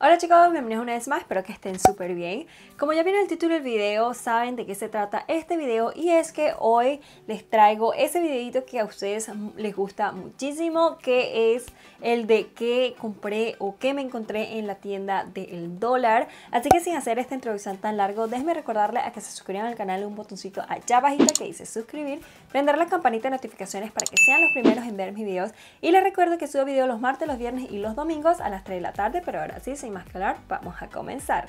Hola chicos, bienvenidos una vez más, espero que estén súper bien. Como ya vieron el título del video, saben de qué se trata este video y es que hoy les traigo ese videito que a ustedes les gusta muchísimo, que es el de qué compré o qué me encontré en la tienda del dólar. Así que sin hacer esta introducción tan largo, déjenme recordarles a que se suscriban al canal un botoncito allá abajito que dice suscribir, prender la campanita de notificaciones para que sean los primeros en ver mis videos y les recuerdo que subo videos los martes, los viernes y los domingos a las 3 de la tarde, pero ahora sí, sí más hablar vamos a comenzar.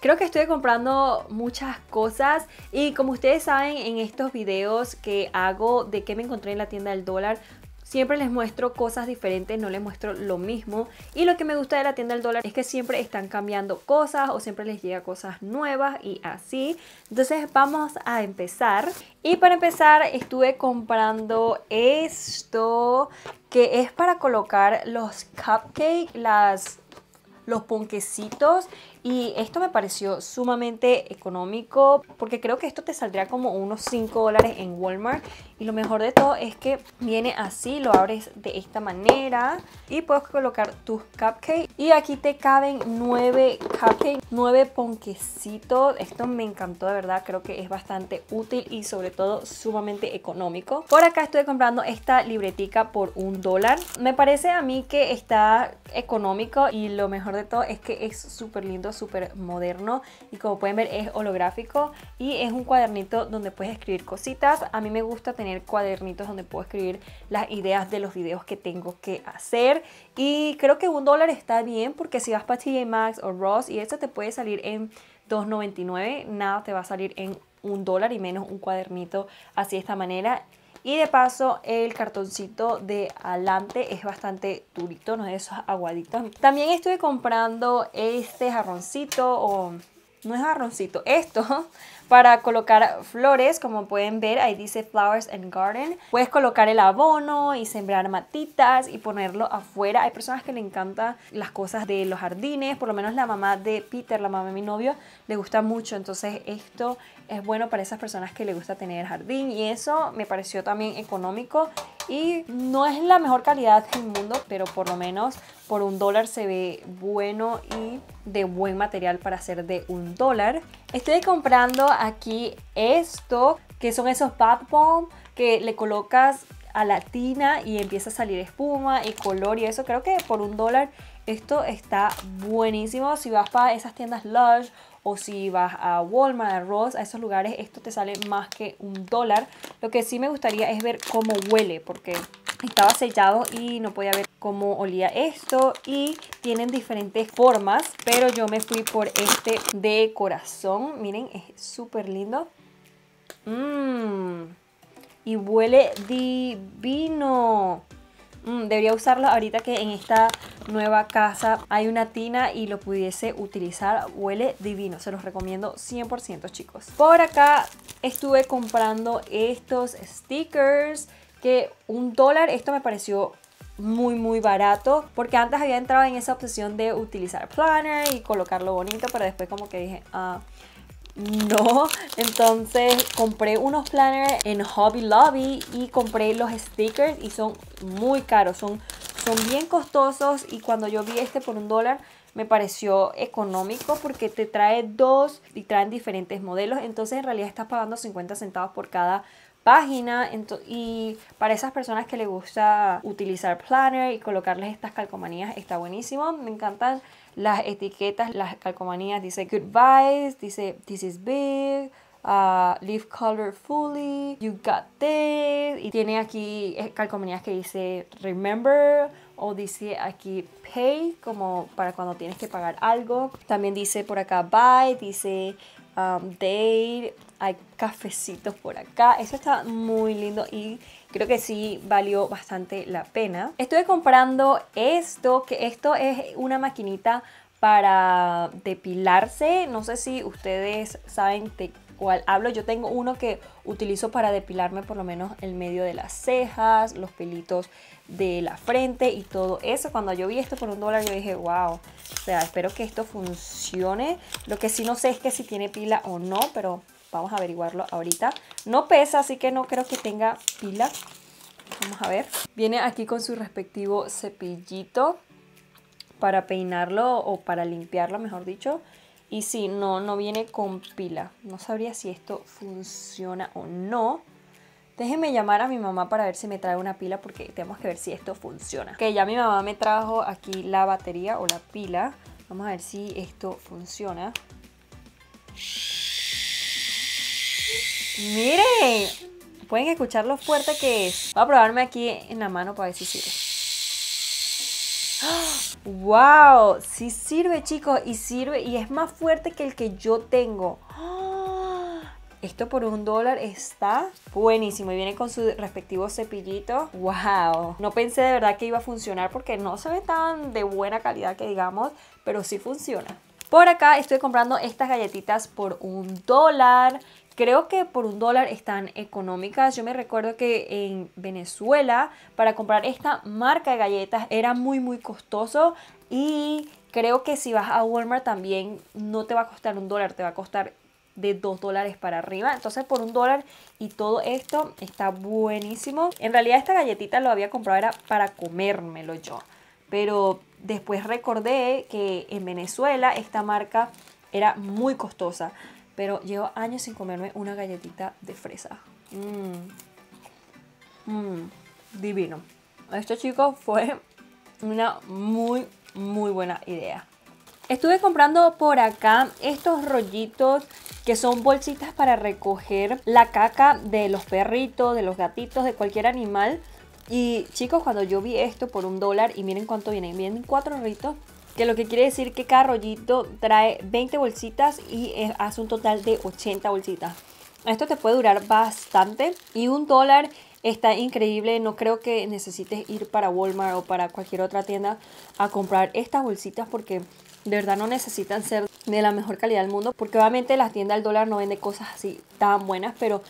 Creo que estoy comprando muchas cosas y como ustedes saben en estos videos que hago de qué me encontré en la tienda del dólar, Siempre les muestro cosas diferentes, no les muestro lo mismo. Y lo que me gusta de la tienda del dólar es que siempre están cambiando cosas o siempre les llega cosas nuevas y así. Entonces vamos a empezar. Y para empezar estuve comprando esto que es para colocar los cupcakes, las los ponquecitos y esto me pareció sumamente económico porque creo que esto te saldría como unos 5 dólares en Walmart. Y lo mejor de todo es que viene así, lo abres de esta manera y puedes colocar tus cupcakes. Y aquí te caben 9 cupcakes, 9 ponquecitos. Esto me encantó de verdad, creo que es bastante útil y sobre todo sumamente económico. Por acá estoy comprando esta libretica por un dólar. Me parece a mí que está económico y lo mejor de todo es que es súper lindo súper moderno y como pueden ver es holográfico y es un cuadernito donde puedes escribir cositas. A mí me gusta tener cuadernitos donde puedo escribir las ideas de los videos que tengo que hacer y creo que un dólar está bien porque si vas para TJ Maxx o Ross y esto te puede salir en 2.99, nada te va a salir en un dólar y menos un cuadernito así de esta manera. Y de paso el cartoncito de alante es bastante durito, no es de esos aguaditos. También estuve comprando este jarroncito o... No es jarroncito, esto para colocar flores, como pueden ver, ahí dice Flowers and Garden. Puedes colocar el abono y sembrar matitas y ponerlo afuera. Hay personas que le encantan las cosas de los jardines, por lo menos la mamá de Peter, la mamá de mi novio, le gusta mucho. Entonces esto es bueno para esas personas que le gusta tener jardín y eso me pareció también económico y no es la mejor calidad del mundo, pero por lo menos por un dólar se ve bueno y de buen material para hacer de un dólar. Estoy comprando aquí esto, que son esos bath bomb que le colocas a la tina y empieza a salir espuma y color y eso. Creo que por un dólar esto está buenísimo. Si vas para esas tiendas Lush o si vas a Walmart, a Ross, a esos lugares, esto te sale más que un dólar. Lo que sí me gustaría es ver cómo huele porque estaba sellado y no podía ver cómo olía esto y tienen diferentes formas pero yo me fui por este de corazón miren es súper lindo mm. y huele divino mm, debería usarlo ahorita que en esta nueva casa hay una tina y lo pudiese utilizar huele divino se los recomiendo 100% chicos por acá estuve comprando estos stickers que un dólar, esto me pareció muy muy barato porque antes había entrado en esa obsesión de utilizar planner y colocarlo bonito pero después como que dije ah no. Entonces compré unos planners en Hobby Lobby y compré los stickers y son muy caros, son, son bien costosos y cuando yo vi este por un dólar me pareció económico porque te trae dos y traen diferentes modelos, entonces en realidad estás pagando 50 centavos por cada página y para esas personas que le gusta utilizar planner y colocarles estas calcomanías está buenísimo, me encantan las etiquetas, las calcomanías, dice goodbyes dice this is big, Uh, color colorfully, you got this. Y tiene aquí eh, calcomanías que dice remember o dice aquí pay, como para cuando tienes que pagar algo. También dice por acá buy, dice um, date, hay cafecitos por acá. Eso está muy lindo y creo que sí valió bastante la pena. Estuve comprando esto, que esto es una maquinita para depilarse. No sé si ustedes saben de hablo. Yo tengo uno que utilizo para depilarme por lo menos el medio de las cejas, los pelitos de la frente y todo eso. Cuando yo vi esto por un dólar yo dije, wow, o sea, espero que esto funcione. Lo que sí no sé es que si tiene pila o no, pero vamos a averiguarlo ahorita. No pesa, así que no creo que tenga pila. Vamos a ver. Viene aquí con su respectivo cepillito para peinarlo o para limpiarlo, mejor dicho. Y si sí, no, no viene con pila. No sabría si esto funciona o no. Déjenme llamar a mi mamá para ver si me trae una pila porque tenemos que ver si esto funciona. Ok, ya mi mamá me trajo aquí la batería o la pila. Vamos a ver si esto funciona. ¡Miren! Pueden escuchar lo fuerte que es. Voy a probarme aquí en la mano para ver si sirve. ¡Wow! Sí sirve, chicos, y sirve, y es más fuerte que el que yo tengo. Esto por un dólar está buenísimo y viene con su respectivo cepillito. ¡Wow! No pensé de verdad que iba a funcionar porque no se ve tan de buena calidad que digamos, pero sí funciona. Por acá estoy comprando estas galletitas por un dólar Creo que por un dólar están económicas. Yo me recuerdo que en Venezuela para comprar esta marca de galletas era muy muy costoso y creo que si vas a Walmart también no te va a costar un dólar, te va a costar de dos dólares para arriba. Entonces por un dólar y todo esto está buenísimo. En realidad esta galletita lo había comprado era para comérmelo yo. Pero después recordé que en Venezuela esta marca era muy costosa. Pero llevo años sin comerme una galletita de fresa. Mmm. Divino. Esto, chicos, fue una muy, muy buena idea. Estuve comprando por acá estos rollitos que son bolsitas para recoger la caca de los perritos, de los gatitos, de cualquier animal. Y chicos, cuando yo vi esto por un dólar y miren cuánto vienen, vienen cuatro rollitos que lo que quiere decir que cada rollito trae 20 bolsitas y eh, hace un total de 80 bolsitas. Esto te puede durar bastante y un dólar está increíble. No creo que necesites ir para Walmart o para cualquier otra tienda a comprar estas bolsitas porque de verdad no necesitan ser de la mejor calidad del mundo porque obviamente las tiendas del dólar no vende cosas así tan buenas pero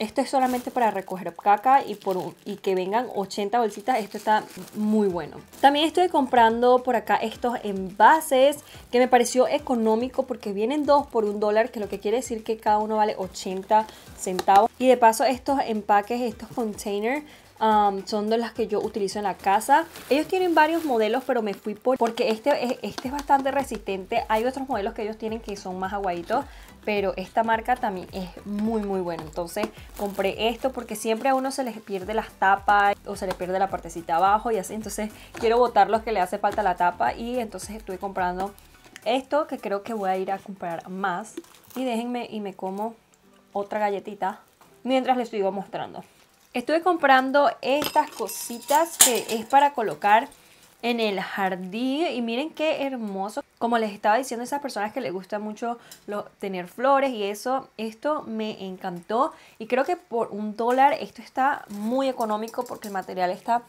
esto es solamente para recoger caca y, que vengan 80 bolsitas. Esto está muy bueno. También estoy comprando por acá estos envases que me pareció económico porque vienen dos por un dólar, que lo que quiere decir que cada uno vale 80 centavos. Y de paso estos empaques, estos containers, um, son de las que yo utilizo en la casa. Ellos tienen varios modelos, pero me fui por porque este este es bastante resistente. Hay otros modelos que ellos tienen que son más aguaditos, pero esta marca también es muy muy buena. Entonces compré esto porque siempre a uno se les pierde las tapas o se les pierde la partecita abajo y así. Entonces quiero botar los que le hace falta la tapa y entonces estuve comprando esto que creo que voy a ir a comprar más. Y déjenme y me como otra galletita mientras les sigo mostrando. Estuve comprando estas cositas que es para colocar en el jardín y miren qué hermoso. Como les estaba diciendo a esas personas que les gusta mucho tener flores y eso, esto me encantó y creo que por un dólar esto está muy económico porque el material está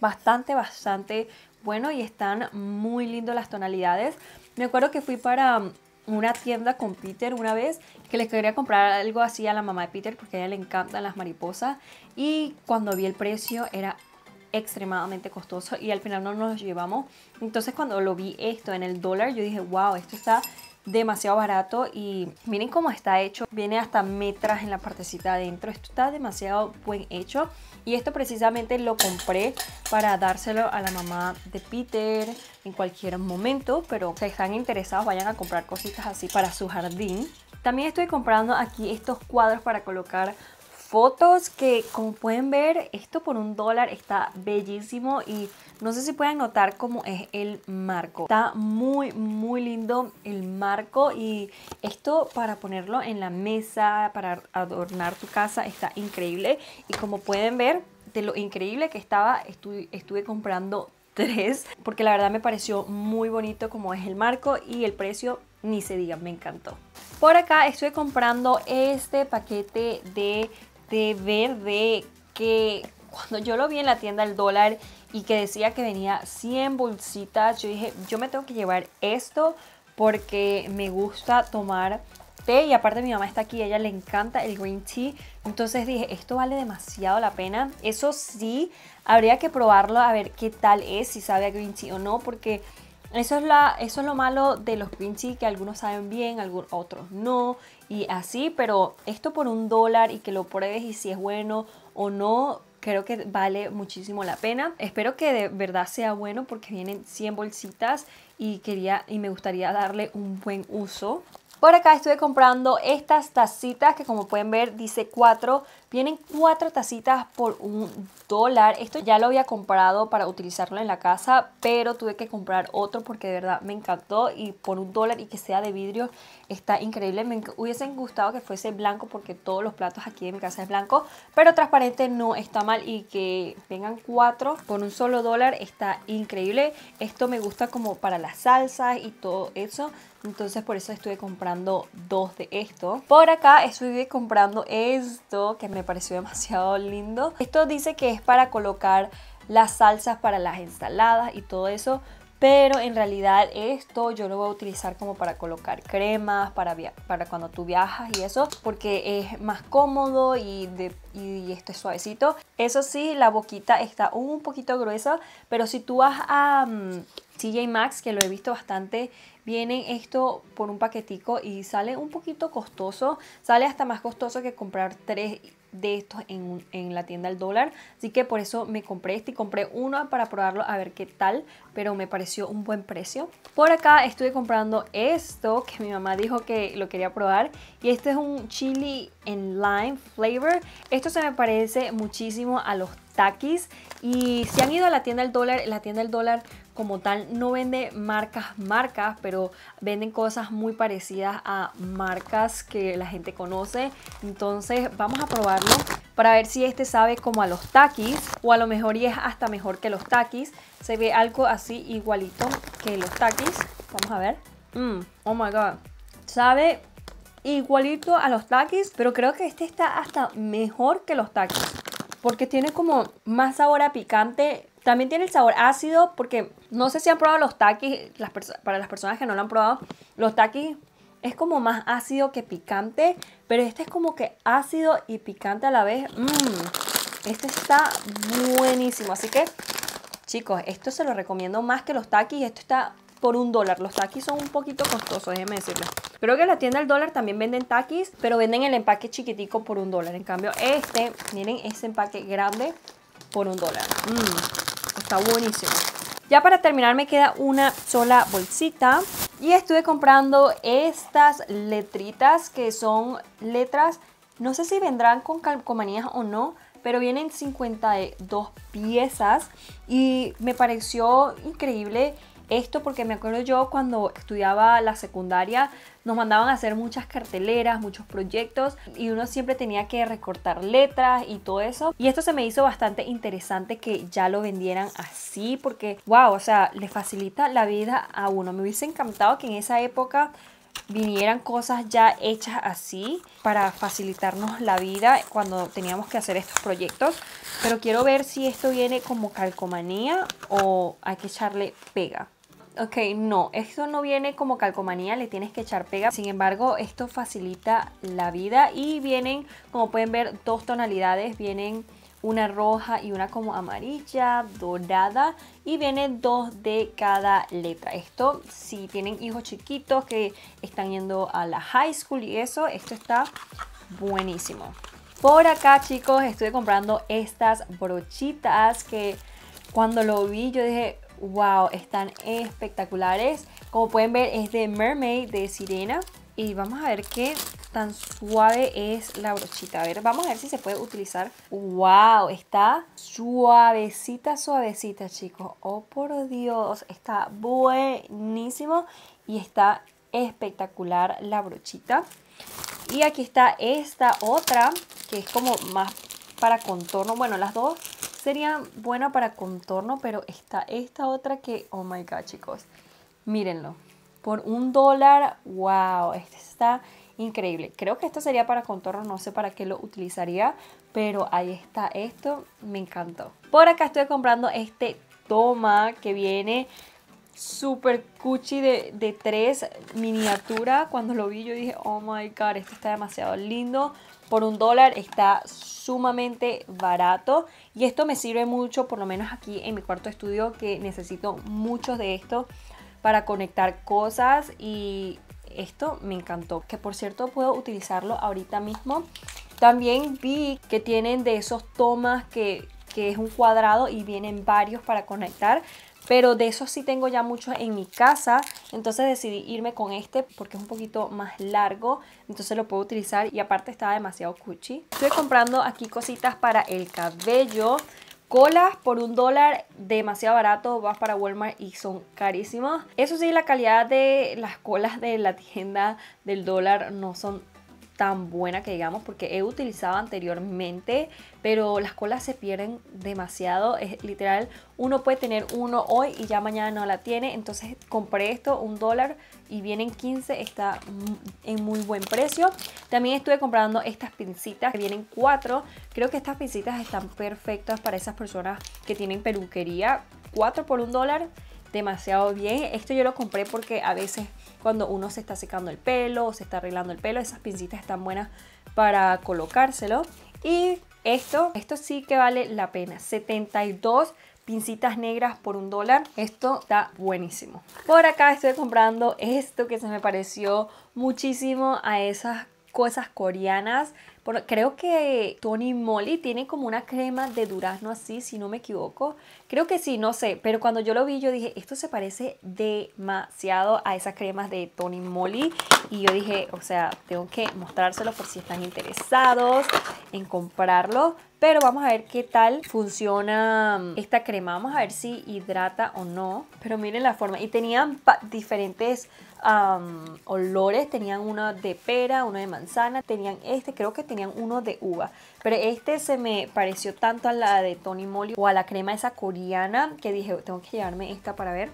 bastante, bastante bueno y están muy lindos las tonalidades. Me acuerdo que fui para um, una tienda con Peter una vez que les quería comprar algo así a la mamá de Peter porque a ella le encantan las mariposas y cuando vi el precio era extremadamente costoso y al final no nos llevamos. Entonces cuando lo vi esto en el dólar, yo dije, wow, esto está demasiado barato y miren cómo está hecho. Viene hasta metras en la partecita adentro. Esto está demasiado buen hecho. Y esto precisamente lo compré para dárselo a la mamá de Peter en cualquier momento. Pero si están interesados, vayan a comprar cositas así para su jardín. También estoy comprando aquí estos cuadros para colocar fotos que como pueden ver esto por un dólar está bellísimo y no sé si pueden notar cómo es el marco está muy muy lindo el marco y esto para ponerlo en la mesa para adornar tu casa está increíble y como pueden ver de lo increíble que estaba estuve, comprando tres porque la verdad me pareció muy bonito como es el marco y el precio ni se diga me encantó por acá estoy comprando este paquete de de verde que cuando yo lo vi en la tienda el dólar y que decía que venía 100 bolsitas, yo dije, yo me tengo que llevar esto porque me gusta tomar té y aparte mi mamá está aquí, a ella le encanta el green tea, entonces dije, esto vale demasiado la pena. Eso sí, habría que probarlo a ver qué tal es, si sabe a green tea o no, porque eso es, la, eso es lo malo de los Quincy, que algunos saben bien, algunos, otros no, y así, pero esto por un dólar y que lo pruebes y si es bueno o no, creo que vale muchísimo la pena. Espero que de verdad sea bueno porque vienen 100 bolsitas y, quería, y me gustaría darle un buen uso. Por acá estuve comprando estas tacitas que como pueden ver dice 4 Vienen cuatro tacitas por un dólar. Esto ya lo había comprado para utilizarlo en la casa, pero tuve que comprar otro porque de verdad me encantó. Y por un dólar y que sea de vidrio, está increíble. Me hubiesen gustado que fuese blanco porque todos los platos aquí de mi casa es blanco, pero transparente no está mal. Y que vengan cuatro por un solo dólar está increíble. Esto me gusta como para las salsas y todo eso. Entonces por eso estuve comprando dos de esto. Por acá estuve comprando esto que me pareció demasiado lindo. Esto dice que es para colocar las salsas para las ensaladas y todo eso, pero en realidad esto yo lo voy a utilizar como para colocar cremas, para, para cuando tú viajas y eso, porque es más cómodo y, de y, esto es suavecito. Eso sí, la boquita está un poquito gruesa, pero si tú vas a CJ mm, Maxx, que lo he visto bastante, viene esto por un paquetico y sale un poquito costoso, sale hasta más costoso que comprar tres de estos en, la tienda del dólar. Así que por eso me compré este y compré uno para probarlo a ver qué tal. Pero me pareció un buen precio. Por acá estuve comprando esto que mi mamá dijo que lo quería probar. Y este es un chili en lime flavor. Esto se me parece muchísimo a los takis. Y si han ido a la tienda del dólar, la tienda del dólar como tal no vende marcas, marcas, pero venden cosas muy parecidas a marcas que la gente conoce. Entonces vamos a probarlo para ver si este sabe como a los takis o a lo mejor y es hasta mejor que los takis. Se ve algo así igualito que los takis. Vamos a ver. Mm, oh my god. Sabe igualito a los takis, pero creo que este está hasta mejor que los takis. Porque tiene como más sabor a picante también tiene el sabor ácido porque no sé si han probado los takis, para las personas que no lo han probado, los takis es como más ácido que picante, pero este es como que ácido y picante a la vez. Mm, este está buenísimo, así que chicos, esto se lo recomiendo más que los takis, esto está por un dólar. Los takis son un poquito costosos, déjenme decirles. Creo que en la tienda del dólar también venden takis, pero venden el empaque chiquitico por un dólar. En cambio, este, miren, este empaque grande por un dólar. Mm está buenísimo. Ya para terminar me queda una sola bolsita y estuve comprando estas letritas que son letras, no sé si vendrán con calcomanías o no, pero vienen 52 piezas y me pareció increíble esto porque me acuerdo yo cuando estudiaba la secundaria nos mandaban a hacer muchas carteleras, muchos proyectos y uno siempre tenía que recortar letras y todo eso. Y esto se me hizo bastante interesante que ya lo vendieran así porque, wow, o sea, le facilita la vida a uno. Me hubiese encantado que en esa época vinieran cosas ya hechas así para facilitarnos la vida cuando teníamos que hacer estos proyectos. Pero quiero ver si esto viene como calcomanía o hay que echarle pega. Ok, no, esto no viene como calcomanía, le tienes que echar pega. Sin embargo, esto facilita la vida y vienen, como pueden ver, dos tonalidades. Vienen una roja y una como amarilla, dorada y vienen dos de cada letra. Esto si tienen hijos chiquitos que están yendo a la high school y eso, esto está buenísimo. Por acá chicos estuve comprando estas brochitas que cuando lo vi yo dije, Wow, están espectaculares. Como pueden ver es de Mermaid, de Sirena. Y vamos a ver qué tan suave es la brochita. A ver, vamos a ver si se puede utilizar. ¡Wow! Está suavecita, suavecita, chicos. ¡Oh, por Dios! Está buenísimo y está espectacular la brochita. Y aquí está esta otra, que es como más para contorno. Bueno, las dos sería buena para contorno, pero está esta otra que, oh my god, chicos, mírenlo. Por un dólar, wow, este está increíble. Creo que esto sería para contorno, no sé para qué lo utilizaría, pero ahí está esto, me encantó. Por acá estoy comprando este toma que viene super cuchi de, de tres miniatura. Cuando lo vi yo dije, oh my god, esto está demasiado lindo por un dólar está sumamente barato y esto me sirve mucho, por lo menos aquí en mi cuarto estudio, que necesito muchos de estos para conectar cosas y esto me encantó. Que por cierto puedo utilizarlo ahorita mismo. También vi que tienen de esos tomas que, que es un cuadrado y vienen varios para conectar pero de esos sí tengo ya muchos en mi casa, entonces decidí irme con este porque es un poquito más largo, entonces lo puedo utilizar y aparte estaba demasiado cuchi. Estoy comprando aquí cositas para el cabello, colas por un dólar, demasiado barato, vas para Walmart y son carísimas. Eso sí, la calidad de las colas de la tienda del dólar no son tan buena que digamos porque he utilizado anteriormente, pero las colas se pierden demasiado, es literal, uno puede tener uno hoy y ya mañana no la tiene, entonces compré esto, un dólar y vienen 15, está en muy buen precio. También estuve comprando estas pincitas, que vienen cuatro, creo que estas pincitas están perfectas para esas personas que tienen peluquería, 4 por un dólar, demasiado bien. Esto yo lo compré porque a veces cuando uno se está secando el pelo o se está arreglando el pelo. Esas pincitas están buenas para colocárselo. Y esto, esto sí que vale la pena. 72 pincitas negras por un dólar. Esto está buenísimo. Por acá estoy comprando esto que se me pareció muchísimo a esas cosas coreanas creo que Tony Moly tiene como una crema de durazno así, si no me equivoco. Creo que sí, no sé, pero cuando yo lo vi yo dije, esto se parece demasiado a esas cremas de Tony Moly. Y yo dije, o sea, tengo que mostrárselo por si están interesados en comprarlo. Pero vamos a ver qué tal funciona mm, esta crema. Vamos a ver si hidrata o no. Pero miren la forma. Y tenían diferentes olores, tenían uno de pera, uno de manzana, tenían este, creo que tenían uno de uva, pero este se me pareció tanto a la de Tony Moly o a la crema esa coreana que dije, tengo que llevarme esta para ver.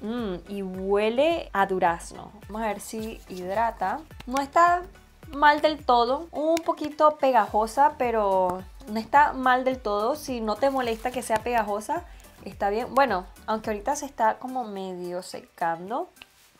Mm, y huele a durazno. Vamos a ver si hidrata. No está mal del todo, un poquito pegajosa, pero no está mal del todo. Si no te molesta que sea pegajosa, está bien. Bueno, aunque ahorita se está como medio secando.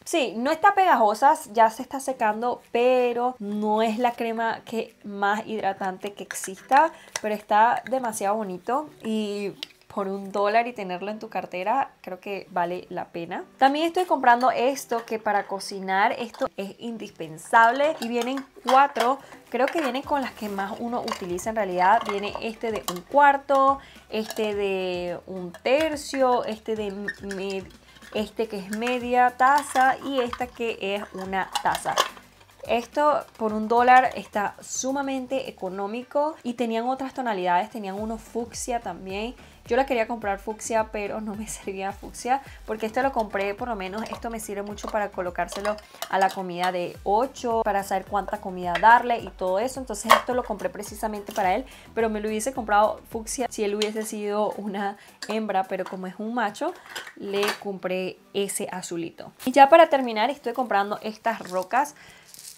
Sí, no está pegajosa, ya se está secando, pero no es la crema que más hidratante que exista, pero está demasiado bonito y por un dólar y tenerlo en tu cartera, creo que vale la pena. También estoy comprando esto que para cocinar esto es indispensable y vienen cuatro, creo que vienen con las que más uno utiliza en realidad. Viene este de un cuarto, este de un tercio, este de medio este que es media taza y esta que es una taza. Esto por un dólar está sumamente económico y tenían otras tonalidades, tenían uno fucsia también yo la quería comprar fucsia, pero no me servía fucsia porque este lo compré, por lo menos esto me sirve mucho para colocárselo a la comida de 8, para saber cuánta comida darle y todo eso. Entonces esto lo compré precisamente para él, pero me lo hubiese comprado fucsia si él hubiese sido una hembra, pero como es un macho, le compré ese azulito. Y ya para terminar estoy comprando estas rocas.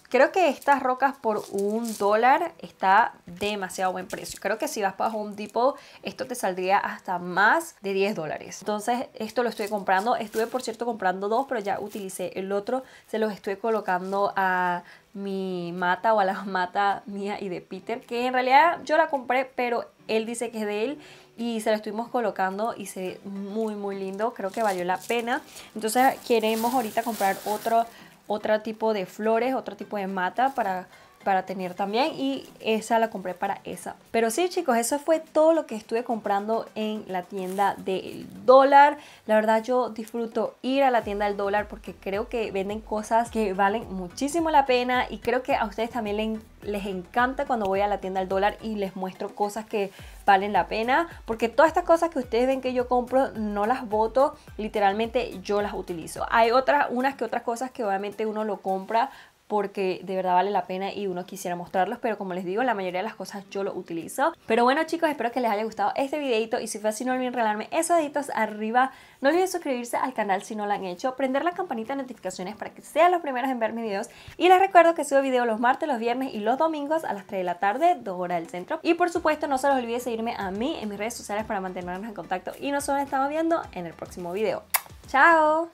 Creo que estas rocas por un dólar está demasiado buen precio. Creo que si vas para un tipo esto te saldría hasta más de 10 dólares. Entonces, esto lo estoy comprando. Estuve, por cierto, comprando dos, pero ya utilicé el otro. Se los estoy colocando a mi mata o a la mata mía y de Peter, que en realidad yo la compré, pero él dice que es de él y se lo estuvimos colocando y se ve muy muy lindo, creo que valió la pena. Entonces queremos ahorita comprar otro otro tipo de flores, otro tipo de mata para para tener también y esa la compré para esa. Pero sí chicos, eso fue todo lo que estuve comprando en la tienda del dólar. La verdad yo disfruto ir a la tienda del dólar porque creo que venden cosas que valen muchísimo la pena y creo que a ustedes también les, encanta cuando voy a la tienda del dólar y les muestro cosas que valen la pena porque todas estas cosas que ustedes ven que yo compro no las voto, literalmente yo las utilizo. Hay otras, unas que otras cosas que obviamente uno lo compra porque de verdad vale la pena y uno quisiera mostrarlos, pero como les digo, la mayoría de las cosas yo lo utilizo. Pero bueno chicos, espero que les haya gustado este videito y si fue así no olviden regalarme esos deditos arriba. No olviden suscribirse al canal si no lo han hecho, prender la campanita de notificaciones para que sean los primeros en ver mis videos y les recuerdo que subo videos los martes, los viernes y los domingos a las 3 de la tarde, 2 horas del centro. Y por supuesto no se los olvide seguirme a mí en mis redes sociales para mantenernos en contacto y nos estamos viendo en el próximo video. ¡Chao!